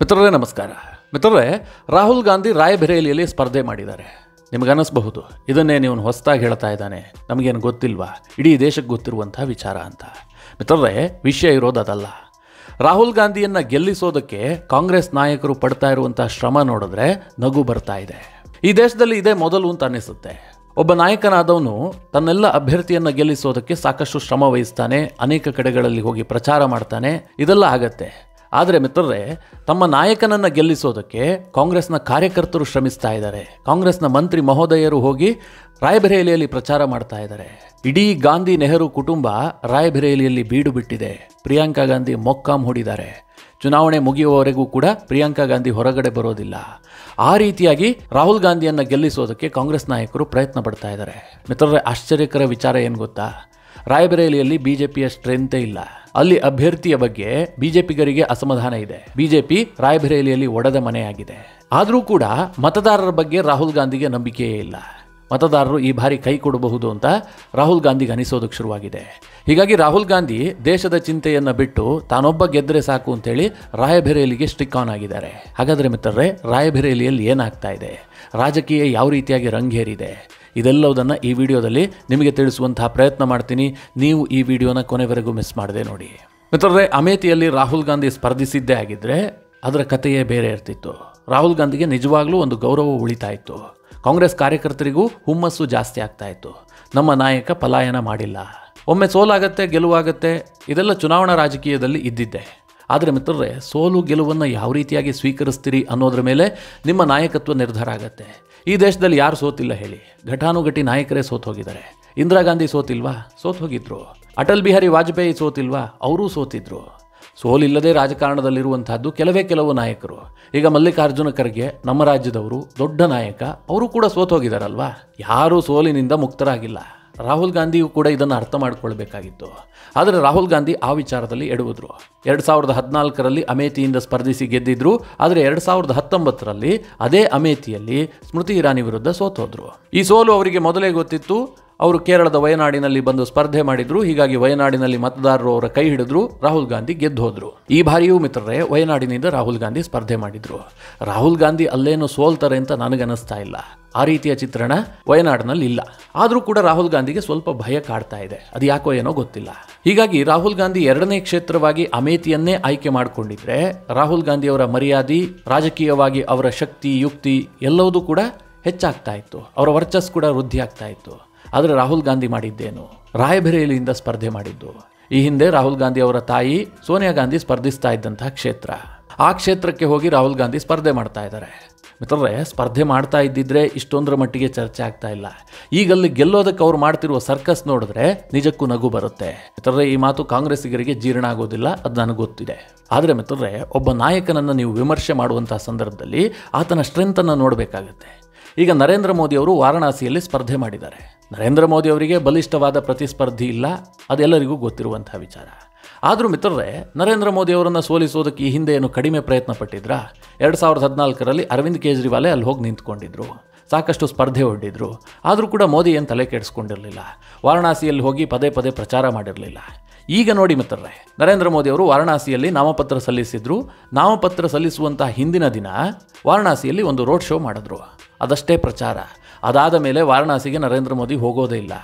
ಮಿತ್ರರೇ ನಮಸ್ಕಾರ ಮಿತ್ರರೇ ರಾಹುಲ್ ಗಾಂಧಿ ರಾಯಬೆರೇಲಿಯಲ್ಲಿ ಸ್ಪರ್ಧೆ ಮಾಡಿದ್ದಾರೆ ನಿಮಗನಿಸ್ಬಹುದು ಇದನ್ನೇ ನೀವು ಹೊಸದಾಗಿ ಹೇಳ್ತಾ ಇದ್ದಾನೆ ನಮಗೇನು ಗೊತ್ತಿಲ್ವಾ ಇಡೀ ದೇಶಕ್ಕೆ ಗೊತ್ತಿರುವಂತಹ ವಿಚಾರ ಅಂತ ಮಿತ್ರರೇ ವಿಷಯ ಇರೋದು ಅದಲ್ಲ ರಾಹುಲ್ ಗಾಂಧಿಯನ್ನು ಗೆಲ್ಲಿಸೋದಕ್ಕೆ ಕಾಂಗ್ರೆಸ್ ನಾಯಕರು ಪಡ್ತಾ ಇರುವಂತಹ ಶ್ರಮ ನೋಡಿದ್ರೆ ನಗು ಬರ್ತಾ ಇದೆ ಈ ದೇಶದಲ್ಲಿ ಇದೇ ಮೊದಲು ಅಂತ ಅನ್ನಿಸುತ್ತೆ ಒಬ್ಬ ನಾಯಕನಾದವನು ತನ್ನೆಲ್ಲ ಅಭ್ಯರ್ಥಿಯನ್ನು ಗೆಲ್ಲಿಸೋದಕ್ಕೆ ಸಾಕಷ್ಟು ಶ್ರಮ ವಹಿಸ್ತಾನೆ ಅನೇಕ ಕಡೆಗಳಲ್ಲಿ ಹೋಗಿ ಪ್ರಚಾರ ಮಾಡ್ತಾನೆ ಇದೆಲ್ಲ ಆಗತ್ತೆ ಆದರೆ ಮಿತ್ರರೇ ತಮ್ಮ ನಾಯಕನನ್ನು ಗೆಲ್ಲಿಸೋದಕ್ಕೆ ಕಾಂಗ್ರೆಸ್ನ ಕಾರ್ಯಕರ್ತರು ಶ್ರಮಿಸ್ತಾ ಇದ್ದಾರೆ ಕಾಂಗ್ರೆಸ್ನ ಮಂತ್ರಿ ಮಹೋದಯರು ಹೋಗಿ ರಾಯಬರೇಲಿಯಲ್ಲಿ ಪ್ರಚಾರ ಮಾಡ್ತಾ ಇದ್ದಾರೆ ಇಡೀ ಗಾಂಧಿ ನೆಹರು ಕುಟುಂಬ ರಾಯಬರೇಲಿಯಲ್ಲಿ ಬೀಡು ಬಿಟ್ಟಿದೆ ಪ್ರಿಯಾಂಕಾ ಗಾಂಧಿ ಮೊಕ್ಕಾಂ ಹೂಡಿದ್ದಾರೆ ಚುನಾವಣೆ ಮುಗಿಯುವವರೆಗೂ ಕೂಡ ಪ್ರಿಯಾಂಕಾ ಗಾಂಧಿ ಹೊರಗಡೆ ಬರೋದಿಲ್ಲ ಆ ರೀತಿಯಾಗಿ ರಾಹುಲ್ ಗಾಂಧಿಯನ್ನು ಗೆಲ್ಲಿಸೋದಕ್ಕೆ ಕಾಂಗ್ರೆಸ್ ನಾಯಕರು ಪ್ರಯತ್ನ ಪಡ್ತಾ ಇದ್ದಾರೆ ಮಿತ್ರರೇ ಆಶ್ಚರ್ಯಕರ ವಿಚಾರ ಏನು ಗೊತ್ತಾ ರಾಯಬರೇಲಿಯಲ್ಲಿ ಬಿಜೆಪಿಯ ಜೆ ಸ್ಟ್ರೆಂತೇ ಇಲ್ಲ ಅಲ್ಲಿ ಅಭ್ಯರ್ಥಿಯ ಬಗ್ಗೆ ಬಿಜೆಪಿಗರಿಗೆ ಅಸಮಾಧಾನ ಇದೆ ಬಿಜೆಪಿ ರಾಯಬರೇಲಿಯಲ್ಲಿ ಒಡೆದ ಮನೆಯಾಗಿದೆ ಆದರೂ ಕೂಡ ಮತದಾರರ ಬಗ್ಗೆ ರಾಹುಲ್ ಗಾಂಧಿಗೆ ನಂಬಿಕೆಯೇ ಇಲ್ಲ ಮತದಾರರು ಈ ಬಾರಿ ಕೈ ಕೊಡಬಹುದು ಅಂತ ರಾಹುಲ್ ಗಾಂಧಿಗೆ ಅನಿಸೋದಕ್ಕೆ ಶುರುವಾಗಿದೆ ಹೀಗಾಗಿ ರಾಹುಲ್ ಗಾಂಧಿ ದೇಶದ ಚಿಂತೆಯನ್ನು ಬಿಟ್ಟು ತಾನೊಬ್ಬ ಗೆದ್ದರೆ ಸಾಕು ಅಂತೇಳಿ ರಾಯಬೆರೇಲಿಗೆ ಸ್ಟಿಕ್ ಆನ್ ಆಗಿದ್ದಾರೆ ಹಾಗಾದರೆ ಮಿತ್ರರೇ ರಾಯಬೆರೇಲಿಯಲ್ಲಿ ಏನಾಗ್ತಾ ಇದೆ ರಾಜಕೀಯ ಯಾವ ರೀತಿಯಾಗಿ ರಂಗೇರಿದೆ ಇದೆಲ್ಲವುದನ್ನು ಈ ವಿಡಿಯೋದಲ್ಲಿ ನಿಮಗೆ ತಿಳಿಸುವಂತಹ ಪ್ರಯತ್ನ ಮಾಡ್ತೀನಿ ನೀವು ಈ ವಿಡಿಯೋನ ಕೊನೆವರೆಗೂ ಮಿಸ್ ಮಾಡದೆ ನೋಡಿ ಮಿತ್ರರೇ ಅಮೇಥಿಯಲ್ಲಿ ರಾಹುಲ್ ಗಾಂಧಿ ಸ್ಪರ್ಧಿಸಿದ್ದೇ ಆಗಿದ್ದರೆ ಅದರ ಕಥೆಯೇ ಬೇರೆ ಇರ್ತಿತ್ತು ರಾಹುಲ್ ಗಾಂಧಿಗೆ ನಿಜವಾಗ್ಲೂ ಒಂದು ಗೌರವ ಉಳಿತಾಯಿತ್ತು ಕಾಂಗ್ರೆಸ್ ಕಾರ್ಯಕರ್ತರಿಗೂ ಹುಮ್ಮಸ್ಸು ಜಾಸ್ತಿ ಆಗ್ತಾ ಇತ್ತು ನಮ್ಮ ನಾಯಕ ಪಲಾಯನ ಮಾಡಿಲ್ಲ ಒಮ್ಮೆ ಸೋಲಾಗತ್ತೆ ಗೆಲುವಾಗತ್ತೆ ಇದೆಲ್ಲ ಚುನಾವಣಾ ರಾಜಕೀಯದಲ್ಲಿ ಇದ್ದಿದ್ದೆ ಆದರೆ ಮಿತ್ರರೇ ಸೋಲು ಗೆಲುವನ್ನು ಯಾವ ರೀತಿಯಾಗಿ ಸ್ವೀಕರಿಸ್ತೀರಿ ಅನ್ನೋದ್ರ ಮೇಲೆ ನಿಮ್ಮ ನಾಯಕತ್ವ ನಿರ್ಧಾರ ಆಗತ್ತೆ ಈ ದೇಶದಲ್ಲಿ ಯಾರು ಸೋತಿಲ್ಲ ಹೇಳಿ ಘಟಾನುಘಟಿ ನಾಯಕರೇ ಸೋತ್ ಹೋಗಿದ್ದಾರೆ ಇಂದಿರಾ ಗಾಂಧಿ ಸೋತಿಲ್ವಾ ಸೋತ್ ಹೋಗಿದ್ರು ಅಟಲ್ ಬಿಹಾರಿ ವಾಜಪೇಯಿ ಸೋತಿಲ್ವಾ ಅವರೂ ಸೋತಿದ್ರು ಸೋಲಿಲ್ಲದೆ ರಾಜಕಾರಣದಲ್ಲಿರುವಂತಹದ್ದು ಕೆಲವೇ ಕೆಲವು ನಾಯಕರು ಈಗ ಮಲ್ಲಿಕಾರ್ಜುನ ಖರ್ಗೆ ನಮ್ಮ ರಾಜ್ಯದವರು ದೊಡ್ಡ ನಾಯಕ ಅವರು ಕೂಡ ಸೋತ್ ಹೋಗಿದ್ದಾರಲ್ವಾ ಯಾರೂ ಸೋಲಿನಿಂದ ಮುಕ್ತರಾಗಿಲ್ಲ ರಾಹುಲ್ ಗಾಂಧಿಯು ಕೂಡ ಇದನ್ನು ಅರ್ಥ ಮಾಡಿಕೊಳ್ಬೇಕಾಗಿತ್ತು ಆದರೆ ರಾಹುಲ್ ಗಾಂಧಿ ಆ ವಿಚಾರದಲ್ಲಿ ಎಡುವುದರು ಎರಡು ಸಾವಿರದ ಹದಿನಾಲ್ಕರಲ್ಲಿ ಅಮೇಥಿಯಿಂದ ಸ್ಪರ್ಧಿಸಿ ಗೆದ್ದಿದ್ರು ಆದರೆ ಎರಡು ಸಾವಿರದ ಹತ್ತೊಂಬತ್ತರಲ್ಲಿ ಅದೇ ಅಮೇಥಿಯಲ್ಲಿ ಸ್ಮೃತಿ ಇರಾನಿ ವಿರುದ್ಧ ಸೋತೋದ್ರು ಈ ಸೋಲು ಅವರಿಗೆ ಮೊದಲೇ ಗೊತ್ತಿತ್ತು ಅವರು ಕೇರಳದ ವಯನಾಡಿನಲ್ಲಿ ಬಂದು ಸ್ಪರ್ಧೆ ಮಾಡಿದ್ರು ಹೀಗಾಗಿ ವಯನಾಡಿನಲ್ಲಿ ಮತದಾರರು ಅವರ ಕೈ ಹಿಡಿದ್ರು ರಾಹುಲ್ ಗಾಂಧಿ ಗೆದ್ದು ಈ ಬಾರಿಯೂ ಮಿತ್ರರೇ ವಯನಾಡಿನಿಂದ ರಾಹುಲ್ ಗಾಂಧಿ ಸ್ಪರ್ಧೆ ಮಾಡಿದ್ರು ರಾಹುಲ್ ಗಾಂಧಿ ಅಲ್ಲೇನು ಸೋಲ್ತಾರೆ ಅಂತ ನನಗನ್ನಿಸ್ತಾ ಇಲ್ಲ ಆ ರೀತಿಯ ಚಿತ್ರಣ ವಯನಾಡ್ನಲ್ಲಿ ಇಲ್ಲ ಆದರೂ ಕೂಡ ರಾಹುಲ್ ಗಾಂಧಿಗೆ ಸ್ವಲ್ಪ ಭಯ ಕಾಡ್ತಾ ಇದೆ ಅದು ಯಾಕೋ ಏನೋ ಗೊತ್ತಿಲ್ಲ ಹೀಗಾಗಿ ರಾಹುಲ್ ಗಾಂಧಿ ಎರಡನೇ ಕ್ಷೇತ್ರವಾಗಿ ಅಮೇಥಿಯನ್ನೇ ಆಯ್ಕೆ ಮಾಡಿಕೊಂಡಿದ್ರೆ ರಾಹುಲ್ ಗಾಂಧಿಯವರ ಮರ್ಯಾದೆ ರಾಜಕೀಯವಾಗಿ ಅವರ ಶಕ್ತಿ ಯುಕ್ತಿ ಎಲ್ಲವೂ ಕೂಡ ಹೆಚ್ಚಾಗ್ತಾ ಇತ್ತು ಅವರ ವರ್ಚಸ್ ಕೂಡ ವೃದ್ಧಿ ಆಗ್ತಾ ಇತ್ತು ಆದರೆ ರಾಹುಲ್ ಗಾಂಧಿ ಮಾಡಿದ್ದೇನು ರಾಯಬೆರೇಲಿಯಿಂದ ಸ್ಪರ್ಧೆ ಮಾಡಿದ್ದು ಈ ಹಿಂದೆ ರಾಹುಲ್ ಗಾಂಧಿ ಅವರ ತಾಯಿ ಸೋನಿಯಾ ಗಾಂಧಿ ಸ್ಪರ್ಧಿಸ್ತಾ ಇದ್ದಂತಹ ಕ್ಷೇತ್ರ ಆ ಕ್ಷೇತ್ರಕ್ಕೆ ಹೋಗಿ ರಾಹುಲ್ ಗಾಂಧಿ ಸ್ಪರ್ಧೆ ಮಾಡ್ತಾ ಇದ್ದಾರೆ ಮಿತ್ರರೇ ಸ್ಪರ್ಧೆ ಮಾಡ್ತಾ ಇದ್ದಿದ್ರೆ ಇಷ್ಟೊಂದರ ಮಟ್ಟಿಗೆ ಚರ್ಚೆ ಆಗ್ತಾ ಇಲ್ಲ ಈಗ ಅಲ್ಲಿ ಗೆಲ್ಲೋದಕ್ಕೆ ಅವ್ರು ಮಾಡ್ತಿರುವ ಸರ್ಕಸ್ ನೋಡಿದ್ರೆ ನಿಜಕ್ಕೂ ನಗು ಬರುತ್ತೆ ಮಿತ್ರರೇ ಈ ಮಾತು ಕಾಂಗ್ರೆಸ್ಸಿಗರಿಗೆ ಜೀರ್ಣ ಆಗೋದಿಲ್ಲ ಅದು ನನಗೆ ಗೊತ್ತಿದೆ ಆದರೆ ಮಿತ್ರರೇ ಒಬ್ಬ ನಾಯಕನನ್ನು ನೀವು ವಿಮರ್ಶೆ ಮಾಡುವಂತಹ ಸಂದರ್ಭದಲ್ಲಿ ಆತನ ಸ್ಟ್ರೆಂತನ್ನು ನೋಡಬೇಕಾಗುತ್ತೆ ಈಗ ನರೇಂದ್ರ ಮೋದಿ ಅವರು ವಾರಣಾಸಿಯಲ್ಲಿ ಸ್ಪರ್ಧೆ ಮಾಡಿದ್ದಾರೆ ನರೇಂದ್ರ ಮೋದಿ ಅವರಿಗೆ ಬಲಿಷ್ಠವಾದ ಪ್ರತಿಸ್ಪರ್ಧಿ ಇಲ್ಲ ಅದೆಲ್ಲರಿಗೂ ಗೊತ್ತಿರುವಂತಹ ವಿಚಾರ ಆದರೂ ಮಿತ್ರರೇ ನರೇಂದ್ರ ಮೋದಿ ಅವರನ್ನು ಸೋಲಿಸೋದಕ್ಕೆ ಈ ಹಿಂದೆ ಏನು ಕಡಿಮೆ ಪ್ರಯತ್ನ ಪಟ್ಟಿದ್ರ ಎರಡು ಸಾವಿರದ ಹದಿನಾಲ್ಕರಲ್ಲಿ ಅರವಿಂದ್ ಕೇಜ್ರಿವಾಲೇ ಅಲ್ಲಿ ಹೋಗಿ ನಿಂತ್ಕೊಂಡಿದ್ರು ಸಾಕಷ್ಟು ಸ್ಪರ್ಧೆ ಒಡ್ಡಿದ್ರು ಆದರೂ ಕೂಡ ಮೋದಿ ಏನು ತಲೆ ಕೆಡಿಸ್ಕೊಂಡಿರಲಿಲ್ಲ ವಾರಣಾಸಿಯಲ್ಲಿ ಹೋಗಿ ಪದೇ ಪದೇ ಪ್ರಚಾರ ಮಾಡಿರಲಿಲ್ಲ ಈಗ ನೋಡಿ ಮಿತ್ರರೇ ನರೇಂದ್ರ ಮೋದಿ ಅವರು ವಾರಣಾಸಿಯಲ್ಲಿ ನಾಮಪತ್ರ ಸಲ್ಲಿಸಿದ್ರು ನಾಮಪತ್ರ ಸಲ್ಲಿಸುವಂತಹ ಹಿಂದಿನ ದಿನ ವಾರಣಾಸಿಯಲ್ಲಿ ಒಂದು ರೋಡ್ ಶೋ ಮಾಡಿದ್ರು ಅದಷ್ಟೇ ಪ್ರಚಾರ ಅದಾದ ಮೇಲೆ ವಾರಣಾಸಿಗೆ ನರೇಂದ್ರ ಮೋದಿ ಹೋಗೋದೇ ಇಲ್ಲ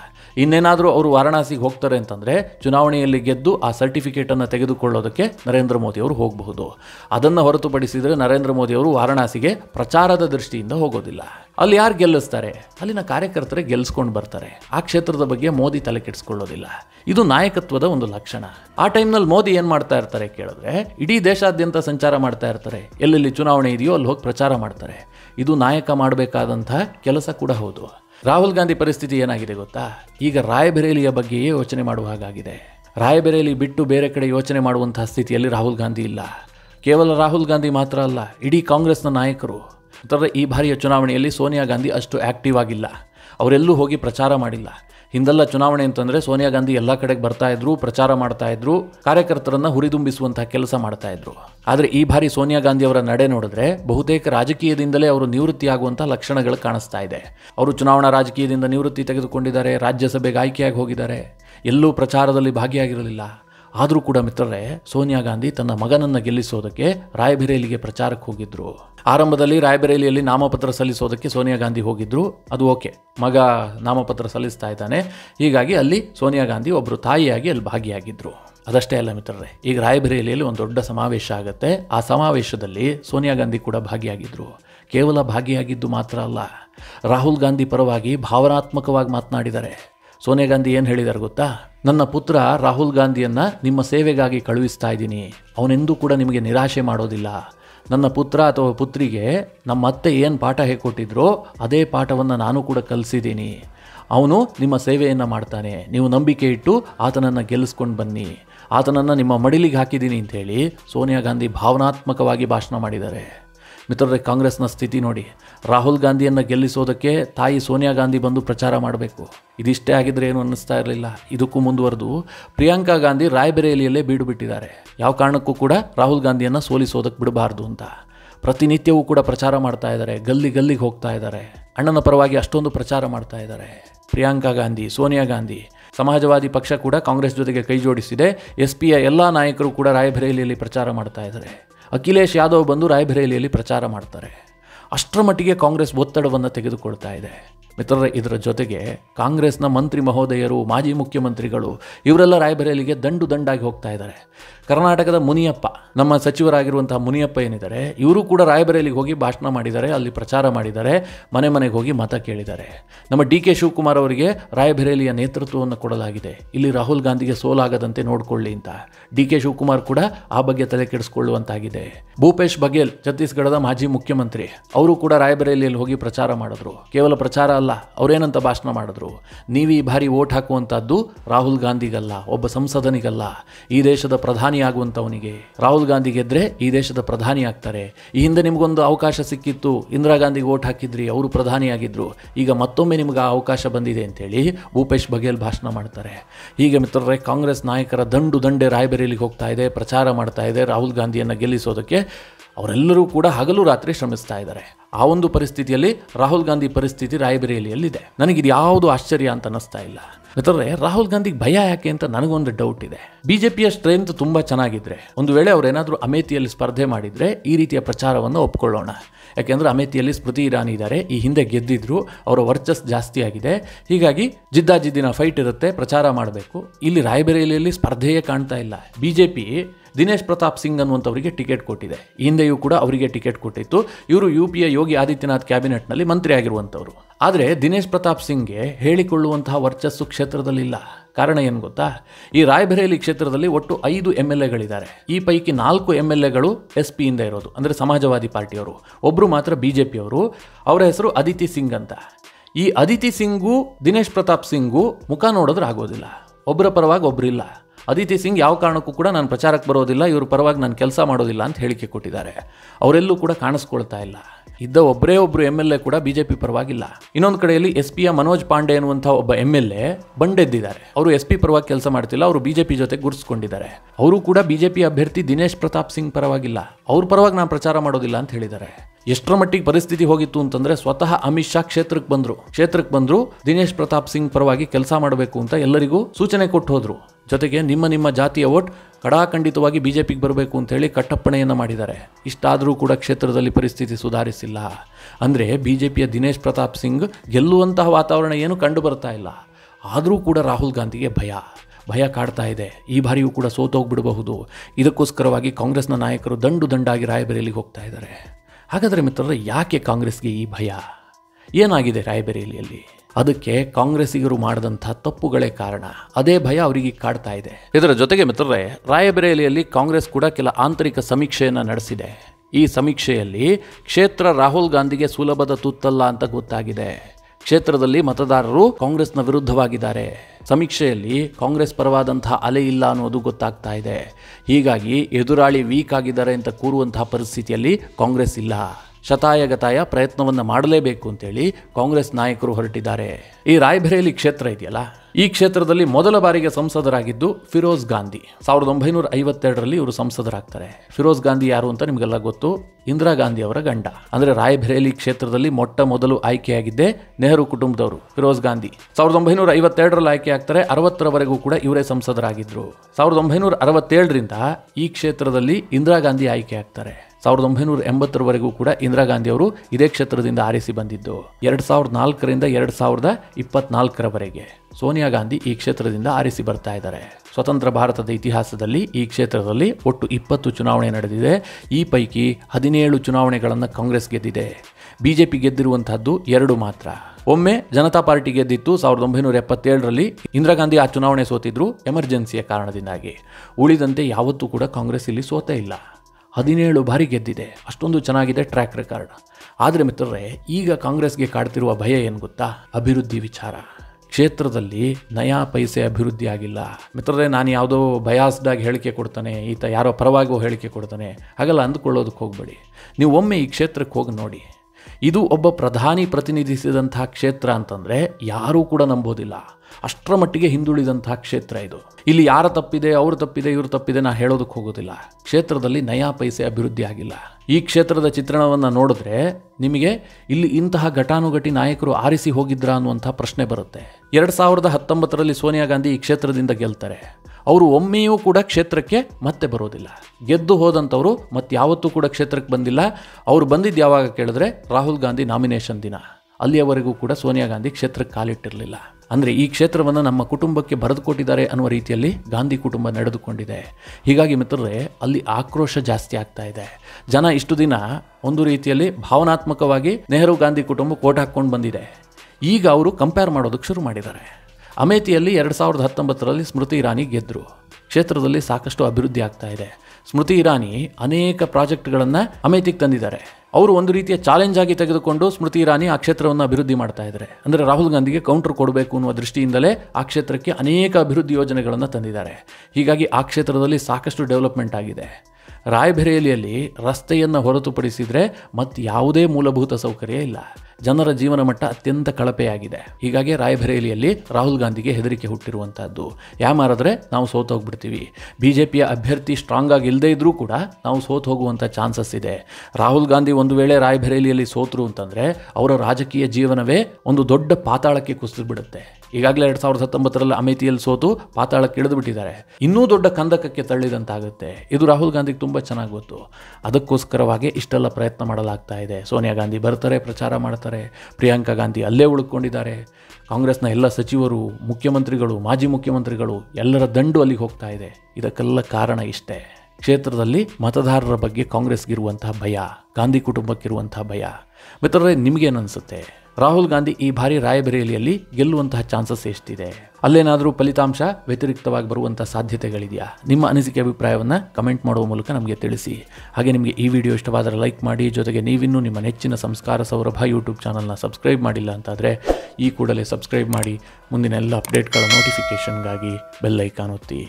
ಇನ್ನೇನಾದರೂ ಅವರು ವಾರಣಾಸಿಗೆ ಹೋಗ್ತಾರೆ ಅಂತಂದರೆ ಚುನಾವಣೆಯಲ್ಲಿ ಗೆದ್ದು ಆ ಸರ್ಟಿಫಿಕೇಟನ್ನು ತೆಗೆದುಕೊಳ್ಳೋದಕ್ಕೆ ನರೇಂದ್ರ ಮೋದಿ ಅವರು ಹೋಗಬಹುದು ಅದನ್ನು ಹೊರತುಪಡಿಸಿದರೆ ನರೇಂದ್ರ ಮೋದಿ ಅವರು ವಾರಣಾಸಿಗೆ ಪ್ರಚಾರದ ದೃಷ್ಟಿಯಿಂದ ಹೋಗೋದಿಲ್ಲ ಅಲ್ಲಿ ಯಾರು ಗೆಲ್ಲಿಸ್ತಾರೆ ಅಲ್ಲಿನ ಕಾರ್ಯಕರ್ತರೆ ಗೆಲ್ಲಿಸ್ಕೊಂಡು ಬರ್ತಾರೆ ಆ ಕ್ಷೇತ್ರದ ಬಗ್ಗೆ ಮೋದಿ ತಲೆ ಕೆಡಿಸ್ಕೊಳ್ಳೋದಿಲ್ಲ ಇದು ನಾಯಕತ್ವದ ಒಂದು ಲಕ್ಷಣ ಆ ಟೈಮ್ನಲ್ಲಿ ಮೋದಿ ಏನು ಮಾಡ್ತಾ ಇರ್ತಾರೆ ಕೇಳಿದ್ರೆ ಇಡೀ ದೇಶಾದ್ಯಂತ ಸಂಚಾರ ಮಾಡ್ತಾ ಇರ್ತಾರೆ ಎಲ್ಲೆಲ್ಲಿ ಚುನಾವಣೆ ಇದೆಯೋ ಅಲ್ಲಿ ಹೋಗಿ ಪ್ರಚಾರ ಮಾಡ್ತಾರೆ ಇದು ನಾಯಕ ಮಾಡಬೇಕಾದಂತಹ ಕೆಲಸ ಕೂಡ ಹೌದು ರಾಹುಲ್ ಗಾಂಧಿ ಪರಿಸ್ಥಿತಿ ಏನಾಗಿದೆ ಗೊತ್ತಾ ಈಗ ರಾಯಬೆರೇಲಿಯ ಬಗ್ಗೆಯೇ ಯೋಚನೆ ಮಾಡುವ ಹಾಗಾಗಿದೆ ರಾಯಬೆರೇಲಿ ಬಿಟ್ಟು ಬೇರೆ ಕಡೆ ಯೋಚನೆ ಮಾಡುವಂತಹ ಸ್ಥಿತಿಯಲ್ಲಿ ರಾಹುಲ್ ಗಾಂಧಿ ಇಲ್ಲ ಕೇವಲ ರಾಹುಲ್ ಗಾಂಧಿ ಮಾತ್ರ ಅಲ್ಲ ಇಡೀ ಕಾಂಗ್ರೆಸ್ನ ನಾಯಕರು ಈ ಬಾರಿಯ ಚುನಾವಣೆಯಲ್ಲಿ ಸೋನಿಯಾ ಗಾಂಧಿ ಅಷ್ಟು ಆಕ್ಟಿವ್ ಆಗಿಲ್ಲ ಅವರೆಲ್ಲೂ ಹೋಗಿ ಪ್ರಚಾರ ಮಾಡಿಲ್ಲ ಹಿಂದೆಲ್ಲ ಚುನಾವಣೆ ಅಂತಂದರೆ ಸೋನಿಯಾ ಗಾಂಧಿ ಎಲ್ಲ ಕಡೆಗೆ ಬರ್ತಾ ಇದ್ರು ಪ್ರಚಾರ ಮಾಡ್ತಾ ಇದ್ರು ಕಾರ್ಯಕರ್ತರನ್ನ ಹುರಿದುಂಬಿಸುವಂತಹ ಕೆಲಸ ಮಾಡ್ತಾ ಇದ್ರು ಆದರೆ ಈ ಬಾರಿ ಸೋನಿಯಾ ಗಾಂಧಿ ಅವರ ನಡೆ ನೋಡಿದ್ರೆ ಬಹುತೇಕ ರಾಜಕೀಯದಿಂದಲೇ ಅವರು ನಿವೃತ್ತಿ ಆಗುವಂತಹ ಲಕ್ಷಣಗಳು ಕಾಣಿಸ್ತಾ ಇದೆ ಅವರು ಚುನಾವಣಾ ರಾಜಕೀಯದಿಂದ ನಿವೃತ್ತಿ ತೆಗೆದುಕೊಂಡಿದ್ದಾರೆ ರಾಜ್ಯಸಭೆಗೆ ಆಯ್ಕೆಯಾಗಿ ಹೋಗಿದ್ದಾರೆ ಎಲ್ಲೂ ಪ್ರಚಾರದಲ್ಲಿ ಭಾಗಿಯಾಗಿರಲಿಲ್ಲ ಆದರೂ ಕೂಡ ಮಿತ್ರರೇ ಸೋನಿಯಾ ಗಾಂಧಿ ತನ್ನ ಮಗನನ್ನು ಗೆಲ್ಲಿಸೋದಕ್ಕೆ ರಾಯಬರೇಲಿಗೆ ಪ್ರಚಾರಕ್ಕೆ ಹೋಗಿದ್ರು ಆರಂಭದಲ್ಲಿ ರಾಯಬರೇಲಿಯಲ್ಲಿ ನಾಮಪತ್ರ ಸಲ್ಲಿಸೋದಕ್ಕೆ ಸೋನಿಯಾ ಗಾಂಧಿ ಹೋಗಿದ್ರು ಅದು ಓಕೆ ಮಗ ನಾಮಪತ್ರ ಸಲ್ಲಿಸ್ತಾ ಇದ್ದಾನೆ ಹೀಗಾಗಿ ಅಲ್ಲಿ ಸೋನಿಯಾ ಗಾಂಧಿ ಒಬ್ಬರು ತಾಯಿಯಾಗಿ ಅಲ್ಲಿ ಭಾಗಿಯಾಗಿದ್ದರು ಅದಷ್ಟೇ ಅಲ್ಲ ಮಿತ್ರರೇ ಈಗ ರಾಯಬರೇಲಿಯಲ್ಲಿ ಒಂದು ದೊಡ್ಡ ಸಮಾವೇಶ ಆಗುತ್ತೆ ಆ ಸಮಾವೇಶದಲ್ಲಿ ಸೋನಿಯಾ ಗಾಂಧಿ ಕೂಡ ಭಾಗಿಯಾಗಿದ್ದರು ಕೇವಲ ಭಾಗಿಯಾಗಿದ್ದು ಮಾತ್ರ ಅಲ್ಲ ರಾಹುಲ್ ಗಾಂಧಿ ಪರವಾಗಿ ಭಾವನಾತ್ಮಕವಾಗಿ ಮಾತನಾಡಿದ್ದಾರೆ ಸೋನಿಯಾ ಗಾಂಧಿ ಏನು ಹೇಳಿದ್ದಾರೆ ಗೊತ್ತಾ ನನ್ನ ಪುತ್ರ ರಾಹುಲ್ ಗಾಂಧಿಯನ್ನು ನಿಮ್ಮ ಸೇವೆಗಾಗಿ ಕಳುಹಿಸ್ತಾ ಇದ್ದೀನಿ ಅವನೆಂದೂ ಕೂಡ ನಿಮಗೆ ನಿರಾಶೆ ಮಾಡೋದಿಲ್ಲ ನನ್ನ ಪುತ್ರ ಅಥವಾ ಪುತ್ರಿಗೆ ನಮ್ಮ ಅತ್ತೆ ಏನು ಪಾಠ ಹೇಳ್ಕೊಟ್ಟಿದ್ರೋ ಅದೇ ಪಾಠವನ್ನು ನಾನು ಕೂಡ ಕಲಿಸಿದ್ದೀನಿ ಅವನು ನಿಮ್ಮ ಸೇವೆಯನ್ನು ಮಾಡ್ತಾನೆ ನೀವು ನಂಬಿಕೆ ಇಟ್ಟು ಆತನನ್ನು ಗೆಲ್ಲಿಸ್ಕೊಂಡು ಬನ್ನಿ ಆತನನ್ನು ನಿಮ್ಮ ಮಡಿಲಿಗೆ ಹಾಕಿದ್ದೀನಿ ಅಂಥೇಳಿ ಸೋನಿಯಾ ಗಾಂಧಿ ಭಾವನಾತ್ಮಕವಾಗಿ ಭಾಷಣ ಮಾಡಿದ್ದಾರೆ ಮಿತ್ರರೇ ಕಾಂಗ್ರೆಸ್ನ ಸ್ಥಿತಿ ನೋಡಿ ರಾಹುಲ್ ಗಾಂಧಿಯನ್ನು ಗೆಲ್ಲಿಸೋದಕ್ಕೆ ತಾಯಿ ಸೋನಿಯಾ ಗಾಂಧಿ ಬಂದು ಪ್ರಚಾರ ಮಾಡಬೇಕು ಇದಿಷ್ಟೇ ಆಗಿದ್ರೆ ಏನು ಅನ್ನಿಸ್ತಾ ಇರಲಿಲ್ಲ ಇದಕ್ಕೂ ಮುಂದುವರೆದು ಪ್ರಿಯಾಂಕಾ ಗಾಂಧಿ ರಾಯಬರೇಲಿಯಲ್ಲೇ ಬೀಡು ಬಿಟ್ಟಿದ್ದಾರೆ ಯಾವ ಕಾರಣಕ್ಕೂ ಕೂಡ ರಾಹುಲ್ ಗಾಂಧಿಯನ್ನು ಸೋಲಿಸೋದಕ್ಕೆ ಬಿಡಬಾರ್ದು ಅಂತ ಪ್ರತಿನಿತ್ಯವೂ ಕೂಡ ಪ್ರಚಾರ ಮಾಡ್ತಾ ಇದ್ದಾರೆ ಗಲ್ಲಿ ಗಲ್ಲಿಗೆ ಹೋಗ್ತಾ ಇದ್ದಾರೆ ಅಣ್ಣನ ಪರವಾಗಿ ಅಷ್ಟೊಂದು ಪ್ರಚಾರ ಮಾಡ್ತಾ ಇದ್ದಾರೆ ಪ್ರಿಯಾಂಕಾ ಗಾಂಧಿ ಸೋನಿಯಾ ಗಾಂಧಿ ಸಮಾಜವಾದಿ ಪಕ್ಷ ಕೂಡ ಕಾಂಗ್ರೆಸ್ ಜೊತೆಗೆ ಕೈ ಜೋಡಿಸಿದೆ ಎಸ್ ಪಿಯ ಎಲ್ಲ ನಾಯಕರು ಕೂಡ ರಾಯಬರೇಲಿಯಲ್ಲಿ ಪ್ರಚಾರ ಮಾಡ್ತಾ ಇದ್ದಾರೆ ಅಖಿಲೇಶ್ ಯಾದವ್ ಬಂದು ರಾಯಬರೇಲಿಯಲ್ಲಿ ಪ್ರಚಾರ ಮಾಡ್ತಾರೆ ಅಷ್ಟರ ಮಟ್ಟಿಗೆ ಕಾಂಗ್ರೆಸ್ ಒತ್ತಡವನ್ನು ತೆಗೆದುಕೊಳ್ತಾ ಇದೆ ಮಿತ್ರರೇ ಇದರ ಜೊತೆಗೆ ಕಾಂಗ್ರೆಸ್ನ ಮಂತ್ರಿ ಮಹೋದಯರು ಮಾಜಿ ಮುಖ್ಯಮಂತ್ರಿಗಳು ಇವರೆಲ್ಲ ರಾಯಬರೇಲಿಗೆ ದಂಡು ದಂಡಾಗಿ ಹೋಗ್ತಾ ಇದ್ದಾರೆ ಕರ್ನಾಟಕದ ಮುನಿಯಪ್ಪ ನಮ್ಮ ಸಚಿವರಾಗಿರುವಂತಹ ಮುನಿಯಪ್ಪ ಏನಿದ್ದಾರೆ ಇವರು ಕೂಡ ರಾಯಬರೇಲಿಗೆ ಹೋಗಿ ಭಾಷಣ ಮಾಡಿದ್ದಾರೆ ಅಲ್ಲಿ ಪ್ರಚಾರ ಮಾಡಿದ್ದಾರೆ ಮನೆ ಮನೆಗೆ ಹೋಗಿ ಮತ ಕೇಳಿದ್ದಾರೆ ನಮ್ಮ ಡಿ ಕೆ ಶಿವಕುಮಾರ್ ಅವರಿಗೆ ರಾಯಬರೇಲಿಯ ನೇತೃತ್ವವನ್ನು ಕೊಡಲಾಗಿದೆ ಇಲ್ಲಿ ರಾಹುಲ್ ಗಾಂಧಿಗೆ ಸೋಲಾಗದಂತೆ ನೋಡಿಕೊಳ್ಳಿ ಅಂತ ಡಿ ಕೆ ಶಿವಕುಮಾರ್ ಕೂಡ ಆ ಬಗ್ಗೆ ತಲೆ ಕೆಡಿಸ್ಕೊಳ್ಳುವಂತಾಗಿದೆ ಭೂಪೇಶ್ ಬಘೇಲ್ ಛತ್ತೀಸ್ಗಢದ ಮಾಜಿ ಮುಖ್ಯಮಂತ್ರಿ ಅವರು ಕೂಡ ರಾಯಬರೇಲಿಯಲ್ಲಿ ಹೋಗಿ ಪ್ರಚಾರ ಮಾಡಿದ್ರು ಕೇವಲ ಪ್ರಚಾರ ಅಲ್ಲ ಅವರೇನಂತ ಭಾಷಣ ಮಾಡಿದ್ರು ನೀವು ಈ ಬಾರಿ ಓಟ್ ಹಾಕುವಂಥದ್ದು ರಾಹುಲ್ ಗಾಂಧಿಗಲ್ಲ ಒಬ್ಬ ಸಂಸದನಿಗಲ್ಲ ಈ ದೇಶದ ಪ್ರಧಾನಿ ಆಗುವಂಥವನಿಗೆ ರಾಹುಲ್ ಗಾಂಧಿ ಗೆದ್ರೆ ಈ ದೇಶದ ಪ್ರಧಾನಿ ಆಗ್ತಾರೆ ಈ ಹಿಂದೆ ನಿಮಗೊಂದು ಅವಕಾಶ ಸಿಕ್ಕಿತ್ತು ಇಂದಿರಾ ಗಾಂಧಿಗೆ ಓಟ್ ಹಾಕಿದ್ರಿ ಅವರು ಪ್ರಧಾನಿಯಾಗಿದ್ದರು ಈಗ ಮತ್ತೊಮ್ಮೆ ನಿಮ್ಗೆ ಆ ಅವಕಾಶ ಬಂದಿದೆ ಅಂತೇಳಿ ಭೂಪೇಶ್ ಬಘೇಲ್ ಭಾಷಣ ಮಾಡ್ತಾರೆ ಹೀಗೆ ಮಿತ್ರರೇ ಕಾಂಗ್ರೆಸ್ ನಾಯಕರ ದಂಡು ದಂಡೆ ರಾಯಬರೇಲಿಗೆ ಹೋಗ್ತಾ ಇದೆ ಪ್ರಚಾರ ಮಾಡ್ತಾ ಇದೆ ರಾಹುಲ್ ಗಾಂಧಿಯನ್ನು ಗೆಲ್ಲಿಸೋದಕ್ಕೆ ಅವರೆಲ್ಲರೂ ಕೂಡ ಹಗಲು ರಾತ್ರಿ ಶ್ರಮಿಸ್ತಾ ಇದ್ದಾರೆ ಆ ಒಂದು ಪರಿಸ್ಥಿತಿಯಲ್ಲಿ ರಾಹುಲ್ ಗಾಂಧಿ ಪರಿಸ್ಥಿತಿ ರಾಯಬರೇಲಿಯಲ್ಲಿದೆ ನನಗೆ ಇದು ಯಾವುದು ಆಶ್ಚರ್ಯ ಅಂತ ಅನ್ನಿಸ್ತಾ ಇಲ್ಲ ಯಾಕಂದ್ರೆ ರಾಹುಲ್ ಗಾಂಧಿಗೆ ಭಯ ಯಾಕೆ ಅಂತ ನನಗೊಂದು ಡೌಟ್ ಇದೆ ಬಿಜೆಪಿಯ ಸ್ಟ್ರೆಂತ್ ತುಂಬ ಚೆನ್ನಾಗಿದ್ರೆ ಒಂದು ವೇಳೆ ಅವರೇನಾದರೂ ಅಮೇಥಿಯಲ್ಲಿ ಸ್ಪರ್ಧೆ ಮಾಡಿದರೆ ಈ ರೀತಿಯ ಪ್ರಚಾರವನ್ನು ಒಪ್ಕೊಳ್ಳೋಣ ಯಾಕೆಂದರೆ ಅಮೇಥಿಯಲ್ಲಿ ಸ್ಮೃತಿ ಇರಾನಿ ಇದ್ದಾರೆ ಈ ಹಿಂದೆ ಗೆದ್ದಿದ್ರು ಅವರ ವರ್ಚಸ್ ಜಾಸ್ತಿ ಆಗಿದೆ ಹೀಗಾಗಿ ಜಿದ್ದಾಜಿದ್ದಿನ ಫೈಟ್ ಇರುತ್ತೆ ಪ್ರಚಾರ ಮಾಡಬೇಕು ಇಲ್ಲಿ ರಾಯಬರೇಲಿಯಲ್ಲಿ ಸ್ಪರ್ಧೆಯೇ ಕಾಣ್ತಾ ಇಲ್ಲ ಬಿಜೆಪಿ ದಿನೇಶ್ ಪ್ರತಾಪ್ ಸಿಂಗ್ ಅನ್ನುವಂಥವರಿಗೆ ಟಿಕೆಟ್ ಕೊಟ್ಟಿದೆ ಹಿಂದೆಯೂ ಕೂಡ ಅವರಿಗೆ ಟಿಕೆಟ್ ಕೊಟ್ಟಿತ್ತು ಇವರು ಯು ಪಿ ಎ ಯೋಗಿ ಆದಿತ್ಯನಾಥ್ ಕ್ಯಾಬಿನೆಟ್ನಲ್ಲಿ ಮಂತ್ರಿ ಆಗಿರುವಂಥವರು ಆದರೆ ದಿನೇಶ್ ಪ್ರತಾಪ್ ಸಿಂಗ್ಗೆ ಹೇಳಿಕೊಳ್ಳುವಂತಹ ವರ್ಚಸ್ಸು ಕ್ಷೇತ್ರದಲ್ಲಿಲ್ಲ ಕಾರಣ ಏನು ಗೊತ್ತಾ ಈ ರಾಯಬರೇಲಿ ಕ್ಷೇತ್ರದಲ್ಲಿ ಒಟ್ಟು ಐದು ಎಮ್ ಎಲ್ ಎಗಳಿದ್ದಾರೆ ಈ ಪೈಕಿ ನಾಲ್ಕು ಎಮ್ ಎಲ್ ಎಗಳು ಎಸ್ ಪಿಯಿಂದ ಇರೋದು ಅಂದರೆ ಸಮಾಜವಾದಿ ಪಾರ್ಟಿಯವರು ಒಬ್ಬರು ಮಾತ್ರ ಬಿ ಜೆ ಪಿಯವರು ಅವರ ಹೆಸರು ಅದಿತಿ ಸಿಂಗ್ ಅಂತ ಈ ಅದಿತಿ ಸಿಂಗು ದಿನೇಶ್ ಪ್ರತಾಪ್ ಸಿಂಗು ಮುಖ ನೋಡಿದ್ರೆ ಆಗೋದಿಲ್ಲ ಒಬ್ಬರ ಪರವಾಗಿ ಒಬ್ಬರಿಲ್ಲ ಅದಿತಿ ಸಿಂಗ್ ಯಾವ ಕಾರಣಕ್ಕೂ ಕೂಡ ನಾನು ಪ್ರಚಾರಕ್ಕೆ ಬರೋದಿಲ್ಲ ಇವರು ಪರವಾಗಿ ನಾನು ಕೆಲಸ ಮಾಡೋದಿಲ್ಲ ಅಂತ ಹೇಳಿಕೆ ಕೊಟ್ಟಿದ್ದಾರೆ ಅವರೆಲ್ಲೂ ಕೂಡ ಕಾಣಿಸ್ಕೊಳ್ತಾ ಇಲ್ಲ ಇದ್ದ ಒಬ್ಬರೇ ಒಬ್ಬರು ಎಮ್ ಎಲ್ ಎ ಕೂಡ ಬಿಜೆಪಿ ಪರವಾಗಿಲ್ಲ ಇನ್ನೊಂದು ಕಡೆಯಲ್ಲಿ ಎಸ್ ಪಿಯ ಮನೋಜ್ ಪಾಂಡೆ ಅನ್ನುವಂಥ ಒಬ್ಬ ಎಮ್ ಎಲ್ ಎ ಬಂಡೆದ್ದಿದ್ದಾರೆ ಅವರು ಎಸ್ ಪಿ ಪರವಾಗಿ ಕೆಲಸ ಮಾಡ್ತಿಲ್ಲ ಅವರು ಬಿಜೆಪಿ ಜೊತೆ ಗುರ್ಸ್ಕೊಂಡಿದ್ದಾರೆ ಅವರು ಕೂಡ ಬಿಜೆಪಿ ಅಭ್ಯರ್ಥಿ ದಿನೇಶ್ ಪ್ರತಾಪ್ ಸಿಂಗ್ ಪರವಾಗಿಲ್ಲ ಅವ್ರ ಪರವಾಗಿ ನಾನು ಪ್ರಚಾರ ಮಾಡೋದಿಲ್ಲ ಅಂತ ಹೇಳಿದ್ದಾರೆ ಎಷ್ಟರ ಮಟ್ಟಿಗೆ ಪರಿಸ್ಥಿತಿ ಹೋಗಿತ್ತು ಅಂತಂದ್ರೆ ಸ್ವತಃ ಅಮಿತ್ ಶಾ ಕ್ಷೇತ್ರಕ್ಕೆ ಬಂದರು ಕ್ಷೇತ್ರಕ್ಕೆ ಬಂದರು ದಿನೇಶ್ ಪ್ರತಾಪ್ ಸಿಂಗ್ ಪರವಾಗಿ ಕೆಲಸ ಮಾಡಬೇಕು ಅಂತ ಎಲ್ಲರಿಗೂ ಸೂಚನೆ ಕೊಟ್ಟು ಹೋದರು ಜೊತೆಗೆ ನಿಮ್ಮ ನಿಮ್ಮ ಜಾತಿಯ ಓಟ್ ಕಡಾಖಂಡಿತವಾಗಿ ಬಿಜೆಪಿಗೆ ಬರಬೇಕು ಅಂತೇಳಿ ಕಟ್ಟಪ್ಪಣೆಯನ್ನು ಮಾಡಿದ್ದಾರೆ ಇಷ್ಟಾದರೂ ಕೂಡ ಕ್ಷೇತ್ರದಲ್ಲಿ ಪರಿಸ್ಥಿತಿ ಸುಧಾರಿಸಿಲ್ಲ ಅಂದರೆ ಬಿ ಜೆ ಪಿಯ ದಿನೇಶ್ ಪ್ರತಾಪ್ ಸಿಂಗ್ ಗೆಲ್ಲುವಂತಹ ವಾತಾವರಣ ಏನು ಕಂಡು ಬರ್ತಾ ಇಲ್ಲ ಆದರೂ ಕೂಡ ರಾಹುಲ್ ಗಾಂಧಿಗೆ ಭಯ ಭಯ ಕಾಡ್ತಾ ಇದೆ ಈ ಬಾರಿಯೂ ಕೂಡ ಸೋತೋಗ್ಬಿಡಬಹುದು ಇದಕ್ಕೋಸ್ಕರವಾಗಿ ಕಾಂಗ್ರೆಸ್ನ ನಾಯಕರು ದಂಡು ದಂಡಾಗಿ ರಾಯಬರೇಲಿಗೆ ಹೋಗ್ತಾ ಇದ್ದಾರೆ ಹಾಗಾದರೆ ಮಿತ್ರರೇ ಯಾಕೆ ಕಾಂಗ್ರೆಸ್ಗೆ ಈ ಭಯ ಏನಾಗಿದೆ ರಾಯಬರೇಲಿಯಲ್ಲಿ ಅದಕ್ಕೆ ಕಾಂಗ್ರೆಸ್ಸಿಗರು ಮಾಡಿದಂಥ ತಪ್ಪುಗಳೇ ಕಾರಣ ಅದೇ ಭಯ ಅವರಿಗೆ ಕಾಡ್ತಾ ಇದೆ ಇದರ ಜೊತೆಗೆ ಮಿತ್ರರೇ ರಾಯಬರೇಲಿಯಲ್ಲಿ ಕಾಂಗ್ರೆಸ್ ಕೂಡ ಕೆಲ ಆಂತರಿಕ ಸಮೀಕ್ಷೆಯನ್ನು ನಡೆಸಿದೆ ಈ ಸಮೀಕ್ಷೆಯಲ್ಲಿ ಕ್ಷೇತ್ರ ರಾಹುಲ್ ಗಾಂಧಿಗೆ ಸುಲಭದ ತುತ್ತಲ್ಲ ಅಂತ ಗೊತ್ತಾಗಿದೆ ಕ್ಷೇತ್ರದಲ್ಲಿ ಮತದಾರರು ಕಾಂಗ್ರೆಸ್ನ ವಿರುದ್ಧವಾಗಿದ್ದಾರೆ ಸಮೀಕ್ಷೆಯಲ್ಲಿ ಕಾಂಗ್ರೆಸ್ ಪರವಾದಂತಹ ಅಲೆ ಇಲ್ಲ ಅನ್ನೋದು ಗೊತ್ತಾಗ್ತಾ ಇದೆ ಹೀಗಾಗಿ ಎದುರಾಳಿ ವೀಕ್ ಆಗಿದ್ದಾರೆ ಅಂತ ಕೂರುವಂತಹ ಪರಿಸ್ಥಿತಿಯಲ್ಲಿ ಕಾಂಗ್ರೆಸ್ ಇಲ್ಲ ಶತಾಯಗತಾಯ ಪ್ರಯತ್ನವನ್ನು ಮಾಡಲೇಬೇಕು ಅಂತೇಳಿ ಕಾಂಗ್ರೆಸ್ ನಾಯಕರು ಹೊರಟಿದ್ದಾರೆ ಈ ರಾಯಬರೇಲಿ ಕ್ಷೇತ್ರ ಇದೆಯಲ್ಲ ಈ ಕ್ಷೇತ್ರದಲ್ಲಿ ಮೊದಲ ಬಾರಿಗೆ ಸಂಸದರಾಗಿದ್ದು ಫಿರೋಜ್ ಗಾಂಧಿ ಸಾವಿರದ ಒಂಬೈನೂರ ಐವತ್ತೆರಡರಲ್ಲಿ ಇವರು ಸಂಸದರಾಗ್ತಾರೆ ಫಿರೋಜ್ ಗಾಂಧಿ ಯಾರು ಅಂತ ನಿಮಗೆಲ್ಲ ಗೊತ್ತು ಇಂದಿರಾ ಗಾಂಧಿ ಅವರ ಗಂಡ ಅಂದರೆ ರಾಯಬರೇಲಿ ಕ್ಷೇತ್ರದಲ್ಲಿ ಮೊಟ್ಟ ಮೊದಲು ಆಯ್ಕೆಯಾಗಿದ್ದೆ ನೆಹರು ಕುಟುಂಬದವರು ಫಿರೋಜ್ ಗಾಂಧಿ ಸಾವಿರದ ಒಂಬೈನೂರ ಐವತ್ತೆರಡರಲ್ಲಿ ಆಯ್ಕೆ ಆಗ್ತಾರೆ ಅರವತ್ತರವರೆಗೂ ಕೂಡ ಇವರೇ ಸಂಸದರಾಗಿದ್ರು ಸಾವಿರದ ಒಂಬೈನೂರ ಅರವತ್ತೇಳರಿಂದ ಈ ಕ್ಷೇತ್ರದಲ್ಲಿ ಇಂದಿರಾ ಗಾಂಧಿ ಆಯ್ಕೆ ಆಗ್ತಾರೆ ಸಾವಿರದ ಒಂಬೈನೂರ ಎಂಬತ್ತರವರೆಗೂ ಕೂಡ ಇಂದಿರಾ ಅವರು ಇದೇ ಕ್ಷೇತ್ರದಿಂದ ಆರಿಸಿ ಬಂದಿದ್ದು ಎರಡು ಸಾವಿರದ ನಾಲ್ಕರಿಂದ ಎರಡು ಸಾವಿರದ ಇಪ್ಪತ್ನಾಲ್ಕರವರೆಗೆ ಸೋನಿಯಾ ಗಾಂಧಿ ಈ ಕ್ಷೇತ್ರದಿಂದ ಆರಿಸಿ ಬರ್ತಾ ಇದ್ದಾರೆ ಸ್ವತಂತ್ರ ಭಾರತದ ಇತಿಹಾಸದಲ್ಲಿ ಈ ಕ್ಷೇತ್ರದಲ್ಲಿ ಒಟ್ಟು ಇಪ್ಪತ್ತು ಚುನಾವಣೆ ನಡೆದಿದೆ ಈ ಪೈಕಿ ಹದಿನೇಳು ಚುನಾವಣೆಗಳನ್ನು ಕಾಂಗ್ರೆಸ್ ಗೆದ್ದಿದೆ ಬಿಜೆಪಿ ಗೆದ್ದಿರುವಂತಹದ್ದು ಎರಡು ಮಾತ್ರ ಒಮ್ಮೆ ಜನತಾ ಪಾರ್ಟಿ ಗೆದ್ದಿತ್ತು ಸಾವಿರದ ಒಂಬೈನೂರ ಎಪ್ಪತ್ತೇಳರಲ್ಲಿ ಇಂದಿರಾ ಗಾಂಧಿ ಆ ಚುನಾವಣೆ ಸೋತಿದ್ರು ಎಮರ್ಜೆನ್ಸಿಯ ಕಾರಣದಿಂದಾಗಿ ಉಳಿದಂತೆ ಯಾವತ್ತೂ ಕೂಡ ಕಾಂಗ್ರೆಸ್ ಇಲ್ಲಿ ಸೋತೇ ಇಲ್ಲ ಹದಿನೇಳು ಬಾರಿ ಗೆದ್ದಿದೆ ಅಷ್ಟೊಂದು ಚೆನ್ನಾಗಿದೆ ಟ್ರ್ಯಾಕ್ ರೆಕಾರ್ಡ್ ಆದರೆ ಮಿತ್ರರೇ ಈಗ ಕಾಂಗ್ರೆಸ್ಗೆ ಕಾಡ್ತಿರುವ ಭಯ ಏನು ಗೊತ್ತಾ ಅಭಿವೃದ್ಧಿ ವಿಚಾರ ಕ್ಷೇತ್ರದಲ್ಲಿ ನಯಾ ಪೈಸೆ ಅಭಿವೃದ್ಧಿ ಆಗಿಲ್ಲ ಮಿತ್ರರೇ ನಾನು ಯಾವುದೋ ಭಯಾಸ್ದಾಗಿ ಹೇಳಿಕೆ ಕೊಡ್ತಾನೆ ಈತ ಯಾರೋ ಪರವಾಗಿ ಹೇಳಿಕೆ ಕೊಡ್ತಾನೆ ಹಾಗೆಲ್ಲ ಅಂದ್ಕೊಳ್ಳೋದಕ್ಕೆ ಹೋಗಬೇಡಿ ನೀವು ಒಮ್ಮೆ ಈ ಕ್ಷೇತ್ರಕ್ಕೆ ಹೋಗಿ ನೋಡಿ ಇದು ಒಬ್ಬ ಪ್ರಧಾನಿ ಪ್ರತಿನಿಧಿಸಿದಂತಹ ಕ್ಷೇತ್ರ ಅಂತಂದ್ರೆ ಯಾರೂ ಕೂಡ ನಂಬೋದಿಲ್ಲ ಅಷ್ಟರ ಮಟ್ಟಿಗೆ ಹಿಂದುಳಿದಂತಹ ಕ್ಷೇತ್ರ ಇದು ಇಲ್ಲಿ ಯಾರ ತಪ್ಪಿದೆ ಅವರು ತಪ್ಪಿದೆ ಇವರು ತಪ್ಪಿದೆ ನಾ ಹೇಳೋದಕ್ಕೆ ಹೋಗೋದಿಲ್ಲ ಕ್ಷೇತ್ರದಲ್ಲಿ ನಯಾ ಪೈಸೆ ಅಭಿವೃದ್ಧಿ ಆಗಿಲ್ಲ ಈ ಕ್ಷೇತ್ರದ ಚಿತ್ರಣವನ್ನು ನೋಡಿದ್ರೆ ನಿಮಗೆ ಇಲ್ಲಿ ಇಂತಹ ಘಟಾನುಘಟಿ ನಾಯಕರು ಆರಿಸಿ ಹೋಗಿದ್ರಾ ಅನ್ನುವಂಥ ಪ್ರಶ್ನೆ ಬರುತ್ತೆ ಎರಡ್ ಸಾವಿರದ ಹತ್ತೊಂಬತ್ತರಲ್ಲಿ ಸೋನಿಯಾ ಗಾಂಧಿ ಈ ಕ್ಷೇತ್ರದಿಂದ ಗೆಲ್ತಾರೆ ಅವರು ಒಮ್ಮೆಯೂ ಕೂಡ ಕ್ಷೇತ್ರಕ್ಕೆ ಮತ್ತೆ ಬರೋದಿಲ್ಲ ಗೆದ್ದು ಹೋದಂಥವರು ಯಾವತ್ತೂ ಕೂಡ ಕ್ಷೇತ್ರಕ್ಕೆ ಬಂದಿಲ್ಲ ಅವರು ಬಂದಿದ್ದು ಯಾವಾಗ ಕೇಳಿದ್ರೆ ರಾಹುಲ್ ಗಾಂಧಿ ನಾಮಿನೇಷನ್ ದಿನ ಅಲ್ಲಿಯವರೆಗೂ ಕೂಡ ಸೋನಿಯಾ ಗಾಂಧಿ ಕ್ಷೇತ್ರಕ್ಕೆ ಕಾಲಿಟ್ಟಿರಲಿಲ್ಲ ಅಂದರೆ ಈ ಕ್ಷೇತ್ರವನ್ನು ನಮ್ಮ ಕುಟುಂಬಕ್ಕೆ ಬರೆದುಕೊಟ್ಟಿದ್ದಾರೆ ಅನ್ನುವ ರೀತಿಯಲ್ಲಿ ಗಾಂಧಿ ಕುಟುಂಬ ನಡೆದುಕೊಂಡಿದೆ ಹೀಗಾಗಿ ಮಿತ್ರರೇ ಅಲ್ಲಿ ಆಕ್ರೋಶ ಜಾಸ್ತಿ ಆಗ್ತಾ ಇದೆ ಜನ ಇಷ್ಟು ದಿನ ಒಂದು ರೀತಿಯಲ್ಲಿ ಭಾವನಾತ್ಮಕವಾಗಿ ನೆಹರು ಗಾಂಧಿ ಕುಟುಂಬ ಕೋಟ್ ಹಾಕ್ಕೊಂಡು ಬಂದಿದೆ ಈಗ ಅವರು ಕಂಪೇರ್ ಮಾಡೋದಕ್ಕೆ ಶುರು ಮಾಡಿದ್ದಾರೆ ಅಮೇಥಿಯಲ್ಲಿ ಎರಡು ಸಾವಿರದ ಹತ್ತೊಂಬತ್ತರಲ್ಲಿ ಸ್ಮೃತಿ ಇರಾನಿ ಗೆದ್ದರು ಕ್ಷೇತ್ರದಲ್ಲಿ ಸಾಕಷ್ಟು ಅಭಿವೃದ್ಧಿ ಆಗ್ತಾ ಇದೆ ಸ್ಮೃತಿ ಇರಾನಿ ಅನೇಕ ಪ್ರಾಜೆಕ್ಟ್ಗಳನ್ನು ಅಮೇಥಿಗೆ ತಂದಿದ್ದಾರೆ ಅವರು ಒಂದು ರೀತಿಯ ಚಾಲೆಂಜ್ ಆಗಿ ತೆಗೆದುಕೊಂಡು ಸ್ಮೃತಿ ಇರಾನಿ ಆ ಕ್ಷೇತ್ರವನ್ನು ಅಭಿವೃದ್ಧಿ ಮಾಡ್ತಾ ಇದ್ದಾರೆ ಅಂದರೆ ರಾಹುಲ್ ಗಾಂಧಿಗೆ ಕೌಂಟರ್ ಕೊಡಬೇಕು ಅನ್ನುವ ದೃಷ್ಟಿಯಿಂದಲೇ ಆ ಕ್ಷೇತ್ರಕ್ಕೆ ಅನೇಕ ಅಭಿವೃದ್ಧಿ ಯೋಜನೆಗಳನ್ನು ತಂದಿದ್ದಾರೆ ಹೀಗಾಗಿ ಆ ಕ್ಷೇತ್ರದಲ್ಲಿ ಸಾಕಷ್ಟು ಡೆವಲಪ್ಮೆಂಟ್ ಆಗಿದೆ ರಾಯಬರೇಲಿಯಲ್ಲಿ ರಸ್ತೆಯನ್ನು ಹೊರತುಪಡಿಸಿದರೆ ಮತ್ತು ಯಾವುದೇ ಮೂಲಭೂತ ಸೌಕರ್ಯ ಇಲ್ಲ ಜನರ ಜೀವನ ಮಟ್ಟ ಅತ್ಯಂತ ಕಳಪೆಯಾಗಿದೆ ಹೀಗಾಗಿ ರಾಯಬರೇಲಿಯಲ್ಲಿ ರಾಹುಲ್ ಗಾಂಧಿಗೆ ಹೆದರಿಕೆ ಹುಟ್ಟಿರುವಂತಹದ್ದು ಯಾಮಾರಿದ್ರೆ ನಾವು ಸೋತೋಗ್ಬಿಡ್ತೀವಿ ಬಿ ಜೆ ಪಿಯ ಅಭ್ಯರ್ಥಿ ಸ್ಟ್ರಾಂಗ್ ಆಗಿ ಇಲ್ಲದೇ ಇದ್ರೂ ಕೂಡ ನಾವು ಸೋತು ಹೋಗುವಂಥ ಚಾನ್ಸಸ್ ಇದೆ ರಾಹುಲ್ ಗಾಂಧಿ ಒಂದು ವೇಳೆ ರಾಯಬರೇಲಿಯಲ್ಲಿ ಸೋತರು ಅಂತಂದ್ರೆ ಅವರ ರಾಜಕೀಯ ಜೀವನವೇ ಒಂದು ದೊಡ್ಡ ಪಾತಾಳಕ್ಕೆ ಕುಸಿದು ಬಿಡುತ್ತೆ ಈಗಾಗಲೇ ಎರಡ್ ಸಾವಿರದ ಹತ್ತೊಂಬತ್ತರಲ್ಲಿ ಅಮೇತಿಯಲ್ಲಿ ಸೋತು ಪಾತಾಳಕ್ಕೆ ಇಳಿದು ಬಿಟ್ಟಿದ್ದಾರೆ ಇನ್ನೂ ದೊಡ್ಡ ಕಂದಕಕ್ಕೆ ತಳ್ಳಿದಂತಾಗುತ್ತೆ ಇದು ರಾಹುಲ್ ಗಾಂಧಿಗೆ ತುಂಬ ಚೆನ್ನಾಗಿ ಗೊತ್ತು ಅದಕ್ಕೋಸ್ಕರವಾಗಿ ಇಷ್ಟೆಲ್ಲ ಪ್ರಯತ್ನ ಮಾಡಲಾಗ್ತಾ ಇದೆ ಸೋನಿಯಾ ಗಾಂಧಿ ಬರ್ತಾರೆ ಪ್ರಚಾರ ಮಾಡ್ತಾರೆ ಉಳ್ಕೊಂಡಿದ್ದಾರೆ ಪ್ರಿಯಾಂಕಾ ಗಾಂಧಿ ಅಲ್ಲೇ ಉಳ್ಕೊಂಡಿದ್ದಾರೆ ಕಾಂಗ್ರೆಸ್ನ ಎಲ್ಲ ಸಚಿವರು ಮುಖ್ಯಮಂತ್ರಿಗಳು ಮಾಜಿ ಮುಖ್ಯಮಂತ್ರಿಗಳು ಎಲ್ಲರ ದಂಡು ಅಲ್ಲಿಗೆ ಹೋಗ್ತಾ ಇದೆ ಇದಕ್ಕೆಲ್ಲ ಕಾರಣ ಇಷ್ಟೇ ಕ್ಷೇತ್ರದಲ್ಲಿ ಮತದಾರರ ಬಗ್ಗೆ ಕಾಂಗ್ರೆಸ್ಗಿರುವಂತಹ ಭಯ ಗಾಂಧಿ ಕುಟುಂಬಕ್ಕಿರುವಂತಹ ಭಯ ಮಿತ್ರರೇ ನಿಮಗೇನು ಅನಿಸುತ್ತೆ ರಾಹುಲ್ ಗಾಂಧಿ ಈ ಬಾರಿ ರಾಯಬರೇಲಿಯಲ್ಲಿ ಗೆಲ್ಲುವಂತಹ ಚಾನ್ಸಸ್ ಎಷ್ಟಿದೆ ಅಲ್ಲೇನಾದರೂ ಫಲಿತಾಂಶ ವ್ಯತಿರಿಕ್ತವಾಗಿ ಬರುವಂತಹ ಸಾಧ್ಯತೆಗಳಿದೆಯಾ ನಿಮ್ಮ ಅನಿಸಿಕೆ ಅಭಿಪ್ರಾಯವನ್ನು ಕಮೆಂಟ್ ಮಾಡುವ ಮೂಲಕ ನಮಗೆ ತಿಳಿಸಿ ಹಾಗೆ ನಿಮಗೆ ಈ ವಿಡಿಯೋ ಇಷ್ಟವಾದರೆ ಲೈಕ್ ಮಾಡಿ ಜೊತೆಗೆ ನೀವಿನ್ನೂ ನಿಮ್ಮ ನೆಚ್ಚಿನ ಸಂಸ್ಕಾರ ಸೌರಭ ಯೂಟ್ಯೂಬ್ ಚಾನಲ್ನ ಸಬ್ಸ್ಕ್ರೈಬ್ ಮಾಡಿಲ್ಲ ಅಂತಾದರೆ ಈ ಕೂಡಲೇ ಸಬ್ಸ್ಕ್ರೈಬ್ ಮಾಡಿ ಮುಂದಿನ ಎಲ್ಲ ಅಪ್ಡೇಟ್ಗಳ ನೋಟಿಫಿಕೇಷನ್ಗಾಗಿ ಬೆಲ್ಲೈಕಾನ್ ಒತ್ತಿ